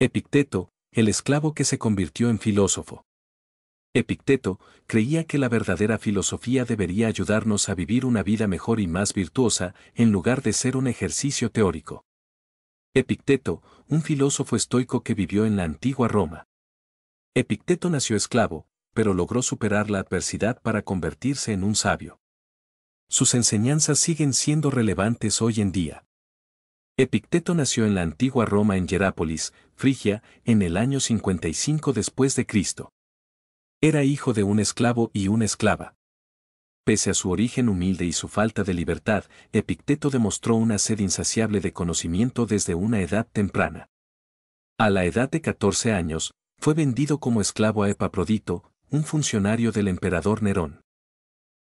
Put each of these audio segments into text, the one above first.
Epicteto, el esclavo que se convirtió en filósofo. Epicteto creía que la verdadera filosofía debería ayudarnos a vivir una vida mejor y más virtuosa en lugar de ser un ejercicio teórico. Epicteto, un filósofo estoico que vivió en la antigua Roma. Epicteto nació esclavo, pero logró superar la adversidad para convertirse en un sabio. Sus enseñanzas siguen siendo relevantes hoy en día. Epicteto nació en la antigua Roma en Gerápolis, Frigia, en el año 55 después de Cristo. Era hijo de un esclavo y una esclava. Pese a su origen humilde y su falta de libertad, Epicteto demostró una sed insaciable de conocimiento desde una edad temprana. A la edad de 14 años, fue vendido como esclavo a Epaprodito, un funcionario del emperador Nerón.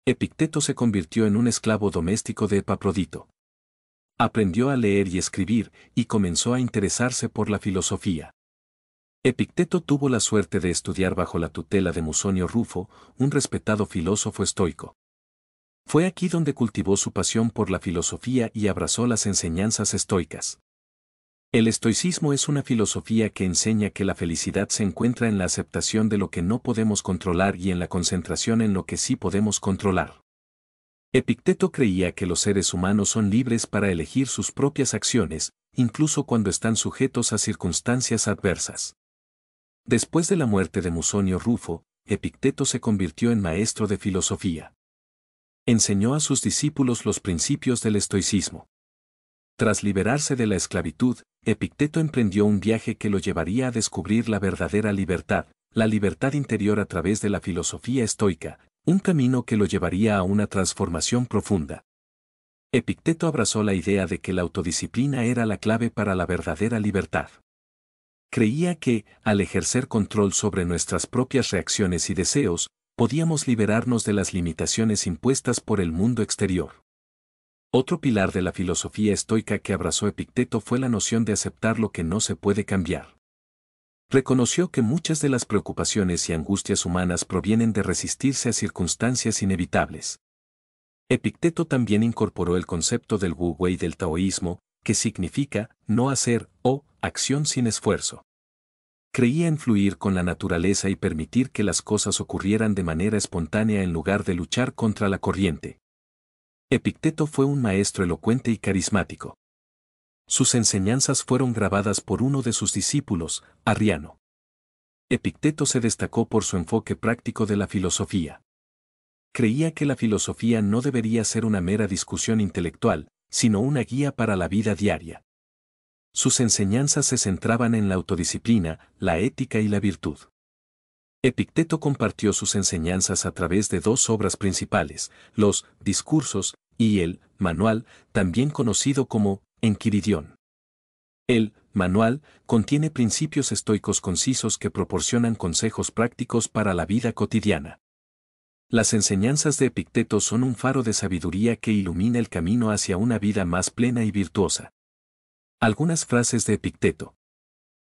Epicteto se convirtió en un esclavo doméstico de Epaprodito aprendió a leer y escribir y comenzó a interesarse por la filosofía. Epicteto tuvo la suerte de estudiar bajo la tutela de Musonio Rufo, un respetado filósofo estoico. Fue aquí donde cultivó su pasión por la filosofía y abrazó las enseñanzas estoicas. El estoicismo es una filosofía que enseña que la felicidad se encuentra en la aceptación de lo que no podemos controlar y en la concentración en lo que sí podemos controlar. Epicteto creía que los seres humanos son libres para elegir sus propias acciones, incluso cuando están sujetos a circunstancias adversas. Después de la muerte de Musonio Rufo, Epicteto se convirtió en maestro de filosofía. Enseñó a sus discípulos los principios del estoicismo. Tras liberarse de la esclavitud, Epicteto emprendió un viaje que lo llevaría a descubrir la verdadera libertad, la libertad interior a través de la filosofía estoica, un camino que lo llevaría a una transformación profunda. Epicteto abrazó la idea de que la autodisciplina era la clave para la verdadera libertad. Creía que, al ejercer control sobre nuestras propias reacciones y deseos, podíamos liberarnos de las limitaciones impuestas por el mundo exterior. Otro pilar de la filosofía estoica que abrazó Epicteto fue la noción de aceptar lo que no se puede cambiar reconoció que muchas de las preocupaciones y angustias humanas provienen de resistirse a circunstancias inevitables. Epicteto también incorporó el concepto del Wu Wei del taoísmo, que significa no hacer o acción sin esfuerzo. Creía en fluir con la naturaleza y permitir que las cosas ocurrieran de manera espontánea en lugar de luchar contra la corriente. Epicteto fue un maestro elocuente y carismático sus enseñanzas fueron grabadas por uno de sus discípulos, Arriano. Epicteto se destacó por su enfoque práctico de la filosofía. Creía que la filosofía no debería ser una mera discusión intelectual, sino una guía para la vida diaria. Sus enseñanzas se centraban en la autodisciplina, la ética y la virtud. Epicteto compartió sus enseñanzas a través de dos obras principales, los Discursos y el Manual, también conocido como en El manual contiene principios estoicos concisos que proporcionan consejos prácticos para la vida cotidiana. Las enseñanzas de Epicteto son un faro de sabiduría que ilumina el camino hacia una vida más plena y virtuosa. Algunas frases de Epicteto.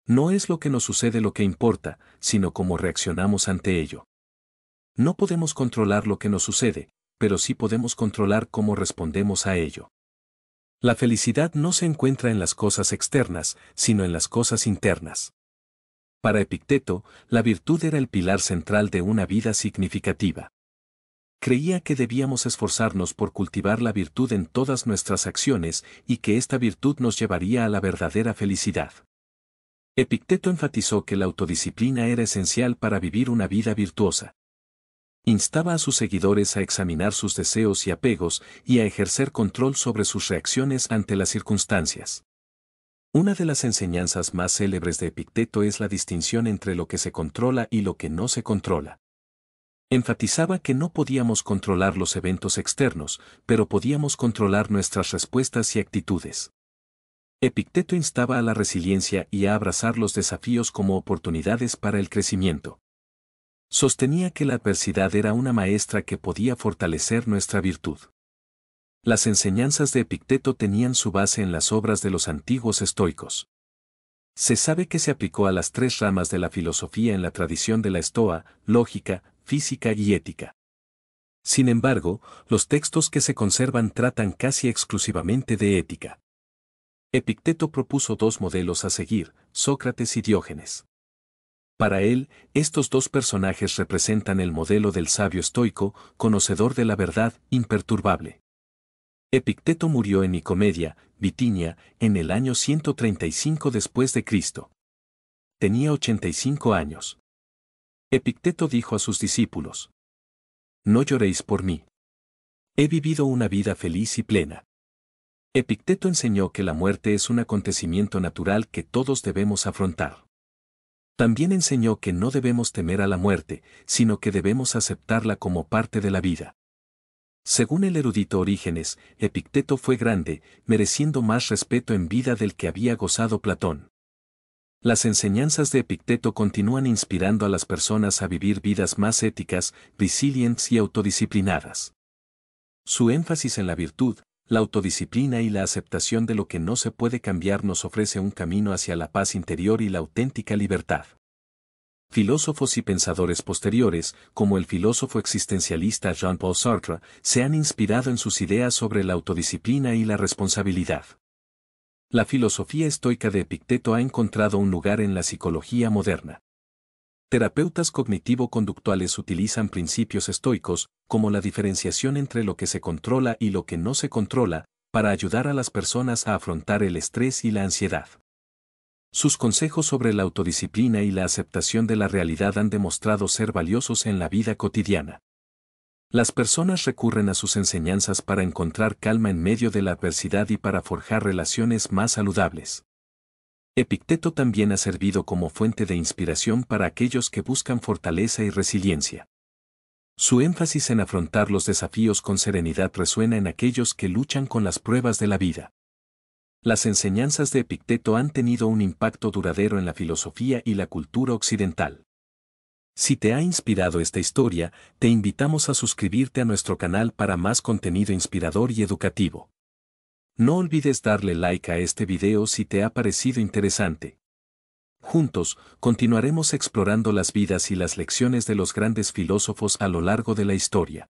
No es lo que nos sucede lo que importa, sino cómo reaccionamos ante ello. No podemos controlar lo que nos sucede, pero sí podemos controlar cómo respondemos a ello. La felicidad no se encuentra en las cosas externas, sino en las cosas internas. Para Epicteto, la virtud era el pilar central de una vida significativa. Creía que debíamos esforzarnos por cultivar la virtud en todas nuestras acciones y que esta virtud nos llevaría a la verdadera felicidad. Epicteto enfatizó que la autodisciplina era esencial para vivir una vida virtuosa. Instaba a sus seguidores a examinar sus deseos y apegos y a ejercer control sobre sus reacciones ante las circunstancias. Una de las enseñanzas más célebres de Epicteto es la distinción entre lo que se controla y lo que no se controla. Enfatizaba que no podíamos controlar los eventos externos, pero podíamos controlar nuestras respuestas y actitudes. Epicteto instaba a la resiliencia y a abrazar los desafíos como oportunidades para el crecimiento. Sostenía que la adversidad era una maestra que podía fortalecer nuestra virtud. Las enseñanzas de Epicteto tenían su base en las obras de los antiguos estoicos. Se sabe que se aplicó a las tres ramas de la filosofía en la tradición de la estoa, lógica, física y ética. Sin embargo, los textos que se conservan tratan casi exclusivamente de ética. Epicteto propuso dos modelos a seguir, Sócrates y Diógenes. Para él, estos dos personajes representan el modelo del sabio estoico, conocedor de la verdad, imperturbable. Epicteto murió en Nicomedia, Bitinia, en el año 135 después de Cristo. Tenía 85 años. Epicteto dijo a sus discípulos: No lloréis por mí. He vivido una vida feliz y plena. Epicteto enseñó que la muerte es un acontecimiento natural que todos debemos afrontar también enseñó que no debemos temer a la muerte, sino que debemos aceptarla como parte de la vida. Según el erudito Orígenes, Epicteto fue grande, mereciendo más respeto en vida del que había gozado Platón. Las enseñanzas de Epicteto continúan inspirando a las personas a vivir vidas más éticas, resilientes y autodisciplinadas. Su énfasis en la virtud, la autodisciplina y la aceptación de lo que no se puede cambiar nos ofrece un camino hacia la paz interior y la auténtica libertad. Filósofos y pensadores posteriores, como el filósofo existencialista Jean-Paul Sartre, se han inspirado en sus ideas sobre la autodisciplina y la responsabilidad. La filosofía estoica de Epicteto ha encontrado un lugar en la psicología moderna. Terapeutas cognitivo-conductuales utilizan principios estoicos, como la diferenciación entre lo que se controla y lo que no se controla, para ayudar a las personas a afrontar el estrés y la ansiedad. Sus consejos sobre la autodisciplina y la aceptación de la realidad han demostrado ser valiosos en la vida cotidiana. Las personas recurren a sus enseñanzas para encontrar calma en medio de la adversidad y para forjar relaciones más saludables. Epicteto también ha servido como fuente de inspiración para aquellos que buscan fortaleza y resiliencia. Su énfasis en afrontar los desafíos con serenidad resuena en aquellos que luchan con las pruebas de la vida. Las enseñanzas de Epicteto han tenido un impacto duradero en la filosofía y la cultura occidental. Si te ha inspirado esta historia, te invitamos a suscribirte a nuestro canal para más contenido inspirador y educativo. No olvides darle like a este video si te ha parecido interesante. Juntos, continuaremos explorando las vidas y las lecciones de los grandes filósofos a lo largo de la historia.